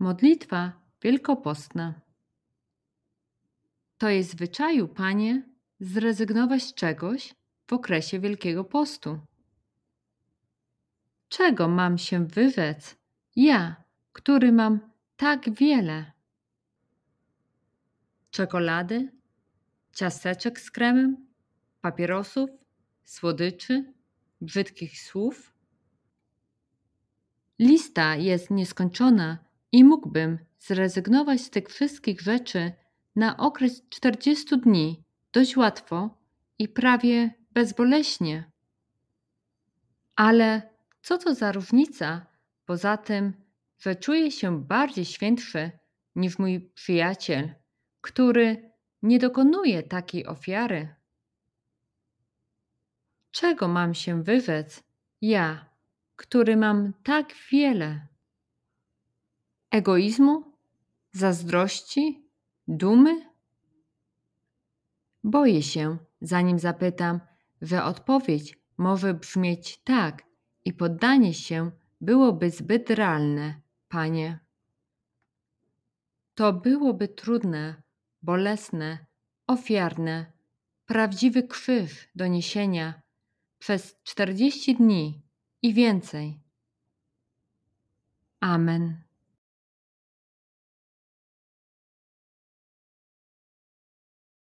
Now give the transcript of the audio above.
Modlitwa wielkopostna. To jest zwyczaju, panie, zrezygnować z czegoś w okresie Wielkiego Postu. Czego mam się wywec, ja, który mam tak wiele? Czekolady, ciasteczek z kremem, papierosów, słodyczy, brzydkich słów? Lista jest nieskończona i mógłbym zrezygnować z tych wszystkich rzeczy na okres 40 dni dość łatwo i prawie bezboleśnie. Ale co to za różnica poza tym, że czuję się bardziej świętszy niż mój przyjaciel, który nie dokonuje takiej ofiary? Czego mam się wywiec, ja, który mam tak wiele? egoizmu, zazdrości, dumy? Boję się, zanim zapytam, że odpowiedź może brzmieć tak i poddanie się byłoby zbyt realne, panie. To byłoby trudne, bolesne, ofiarne, prawdziwy krzyż do niesienia przez 40 dni i więcej. Amen.